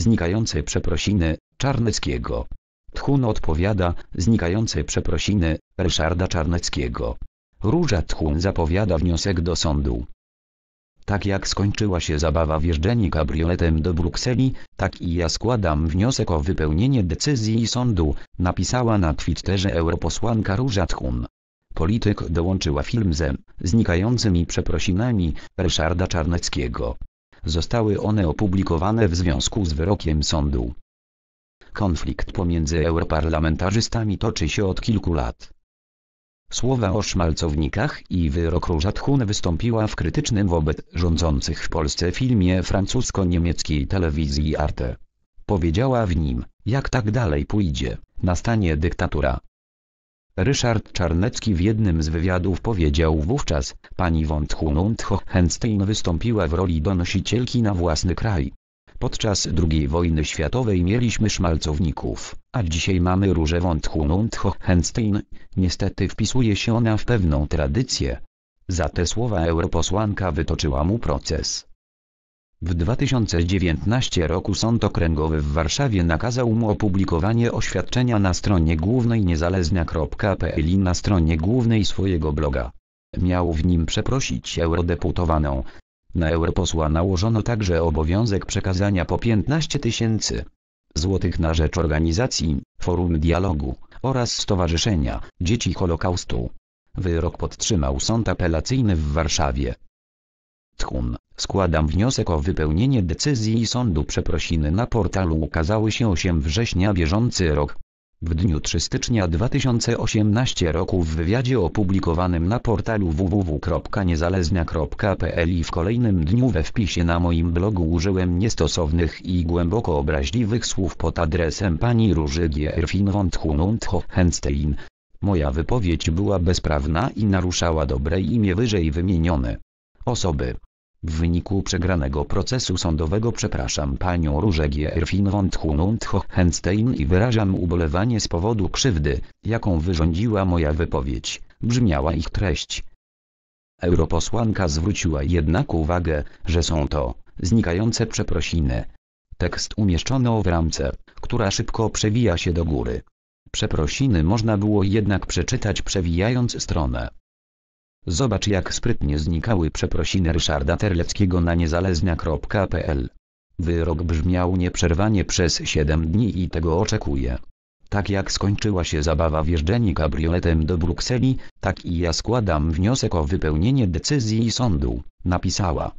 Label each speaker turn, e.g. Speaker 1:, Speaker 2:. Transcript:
Speaker 1: znikające przeprosiny, Czarneckiego. Tchun odpowiada, znikające przeprosiny, Ryszarda Czarneckiego. Róża Tchun zapowiada wniosek do sądu. Tak jak skończyła się zabawa wjeżdżenia kabrioletem do Brukseli, tak i ja składam wniosek o wypełnienie decyzji sądu, napisała na Twitterze europosłanka Róża Tchun. Polityk dołączyła film ze znikającymi przeprosinami Ryszarda Czarneckiego. Zostały one opublikowane w związku z wyrokiem sądu. Konflikt pomiędzy europarlamentarzystami toczy się od kilku lat. Słowa o szmalcownikach i wyrok Róża Tchun wystąpiła w krytycznym wobec rządzących w Polsce filmie francusko-niemieckiej telewizji Arte. Powiedziała w nim, jak tak dalej pójdzie, nastanie dyktatura. Ryszard Czarnecki w jednym z wywiadów powiedział wówczas, pani von Thunundhohenstein wystąpiła w roli donosicielki na własny kraj. Podczas II wojny światowej mieliśmy szmalcowników, a dzisiaj mamy Różę von Thunundhohenstein, niestety wpisuje się ona w pewną tradycję. Za te słowa europosłanka wytoczyła mu proces. W 2019 roku Sąd Okręgowy w Warszawie nakazał mu opublikowanie oświadczenia na stronie głównej niezależna.pl i na stronie głównej swojego bloga. Miał w nim przeprosić eurodeputowaną. Na europosła nałożono także obowiązek przekazania po 15 tysięcy złotych na rzecz organizacji, forum dialogu oraz Stowarzyszenia Dzieci Holokaustu. Wyrok podtrzymał sąd apelacyjny w Warszawie. Tchun, składam wniosek o wypełnienie decyzji sądu przeprosiny na portalu ukazały się 8 września bieżący rok. W dniu 3 stycznia 2018 roku w wywiadzie opublikowanym na portalu www.niezalezna.pl i w kolejnym dniu we wpisie na moim blogu użyłem niestosownych i głęboko obraźliwych słów pod adresem pani Róży Gierfin von Henstein. Moja wypowiedź była bezprawna i naruszała dobre imię wyżej wymienione osoby. W wyniku przegranego procesu sądowego przepraszam panią Różę Gierfin von hohenstein i wyrażam ubolewanie z powodu krzywdy, jaką wyrządziła moja wypowiedź, brzmiała ich treść. Europosłanka zwróciła jednak uwagę, że są to znikające przeprosiny. Tekst umieszczono w ramce, która szybko przewija się do góry. Przeprosiny można było jednak przeczytać przewijając stronę. Zobacz jak sprytnie znikały przeprosiny Ryszarda Terleckiego na niezależnia.pl. Wyrok brzmiał nieprzerwanie przez 7 dni i tego oczekuje. Tak jak skończyła się zabawa w kabrioletem do Brukseli, tak i ja składam wniosek o wypełnienie decyzji sądu, napisała.